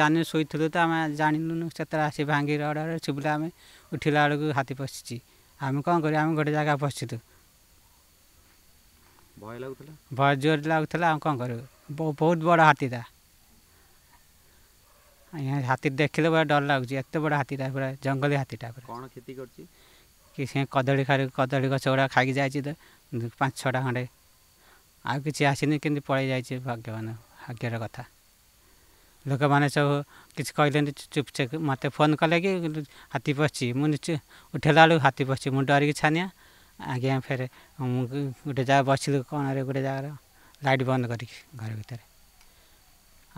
জানি ଶୋଇଥିଲୁ ତ ଆମେ ଜାଣିଲୁନୁ ସେତେବେଳେ ଆସି ଭାଙ୍ଗି ରଡ଼ରେ ଶୁଭିଲା ଆମେ ଉଠିଲା ବେଳକୁ ହାତୀ ପଶିଛି ଆମେ କ'ଣ କରିବା ଆମେ ଗୋଟେ ଜାଗା ପଶିଛୁ ଭୟ ଲାଗୁଥିଲା ଭୟ ଜୋର ଲାଗୁଥିଲା ଆମେ କ'ଣ କରିବୁ ବହୁତ ବଡ଼ ହାତୀଟା ଆଜ୍ଞା ହାତୀ ଦେଖିଲେ ପୁରା ଡର ଲାଗୁଛି ଏତେ ବଡ଼ ହାତୀଟା ପୁରା ଜଙ୍ଗଲୀ ହାତୀଟା ପୁରା କ'ଣ କ୍ଷତି କରିଛି କି ସେ କଦଳୀ ଖାଇ କଦଳୀ ଗଛ ଗୁଡ଼ା ଖାଇକି ଯାଇଛି ତ ପାଞ୍ଚ ଛଅଟା ଖଣ୍ଡେ ଆଉ କିଛି ଆସିନି କେମିତି ପଳେଇ ଯାଇଛି ଭାଗ୍ୟବାନ ଭାଗ୍ୟର କଥା ଲୋକମାନେ ସବୁ କିଛି କହିଲେନି ଚୁପଚାପ ମୋତେ ଫୋନ୍ କଲେ କି ହାତୀ ପଶିଛି ମୁଁ ଉଠେଇଲା ବେଳକୁ ହାତୀ ପଶିଛି ମୁଁ ଡରିକି ଛାନିଆ ଆଜ୍ଞା ଫେରେ ମୁଁ ଗୋଟେ ଜାଗା ବସିଲୁ କଣରେ ଗୋଟେ ଜାଗାରେ ଲାଇଟ୍ ବନ୍ଦ କରିକି ଘର ଭିତରେ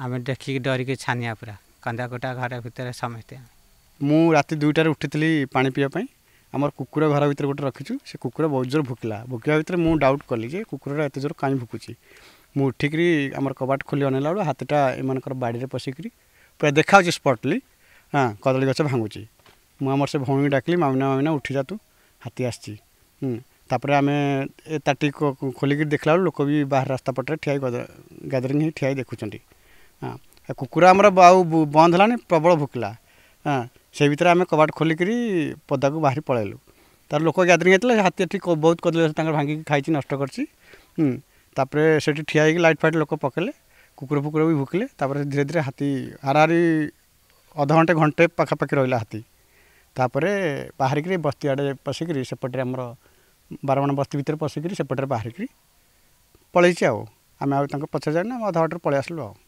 ଆମେ ଦେଖିକି ଡରିକି ଛାନିଆ ପୁରା କନ୍ଦା କନ୍ଦାକୁଟା ଘର ଭିତରେ ସମସ୍ତେ ମୁଁ ରାତି ଦୁଇଟାରେ ଉଠିଥିଲି ପାଣି ପିଇବା ପାଇଁ ଆମର କୁକୁର ଘର ଭିତରେ ଗୋଟେ ରଖିଛୁ ସେ କୁକୁର ବହୁତ ଜୋର ଭୋକିଲା ଭୋକିବା ଭିତରେ ମୁଁ ଡାଉଟ୍ କଲି ଯେ କୁକୁରଟା ଏତେ ଜୋର କାହିଁ ଭୋକୁଛି ମୁଁ ଉଠିକିରି ଆମର କବାଟ ଖୋଲି ଅନେଇଲା ବେଳୁ ହାତୀଟା ଏମାନଙ୍କର ବାଡ଼ିରେ ପଶିକିରି ପୁରା ଦେଖାଯାଉଛି ସ୍ପଟଲି ହଁ କଦଳୀ ଗଛ ଭାଙ୍ଗୁଛି ମୁଁ ଆମର ସେ ଭଉଣୀ ଡାକିଲି ମାମିନା ମାମିନା ଉଠିଯା ତୁ ହାତୀ ଆସିଛି ତାପରେ ଆମେ ଏ ତାଟି ଖୋଲିକି ଦେଖିଲା ବେଳୁ ଲୋକ ବି ବାହାର ରାସ୍ତା ପଟରେ ଠିଆ ଗ୍ୟାଦରିଂ ହେଇ ଠିଆ ହେଇ ଦେଖୁଛନ୍ତି ହଁ କୁକୁର ଆମର ଆଉ ବନ୍ଦ ହେଲାନି ପ୍ରବଳ ଭୁକିଲା ହଁ ସେଇ ଭିତରେ ଆମେ କବାଟ ଖୋଲିକିରି ପଦାକୁ ବାହାରି ପଳାଇଲୁ ତାର ଲୋକ ଗ୍ୟାଦରିଂ ହେଇଥିଲା ହାତୀ ଏଠି ବହୁତ କଦଳୀ ତାଙ୍କର ଭାଙ୍ଗିକି ଖାଇଛି ନଷ୍ଟ କରିଛି ତାପରେ ସେଠି ଠିଆ ହେଇକି ଲାଇଟ୍ ଫାଇଟ୍ ଲୋକ ପକେଇଲେ କୁକୁର ଫୁକୁର ବି ଭୁକିଲେ ତାପରେ ଧୀରେ ଧୀରେ ହାତୀ ହାରାହାରି ଅଧଘଣ୍ଟେ ଘଣ୍ଟେ ପାଖାପାଖି ରହିଲା ହାତୀ ତାପରେ ବାହାରିକିରି ବସ୍ତି ଆଡ଼େ ପଶିକିରି ସେପଟରେ ଆମର ବାରବାଣ ବସ୍ତି ଭିତରେ ପଶିକିରି ସେପଟରେ ବାହାରିକିରି ପଳେଇଛି ଆଉ ଆମେ ଆଉ ତାଙ୍କ ପଛରେ ଯାଇନୁ ଆମେ ଅଧା ବାଟରେ ପଳେଇ ଆସିଲୁ ଆଉ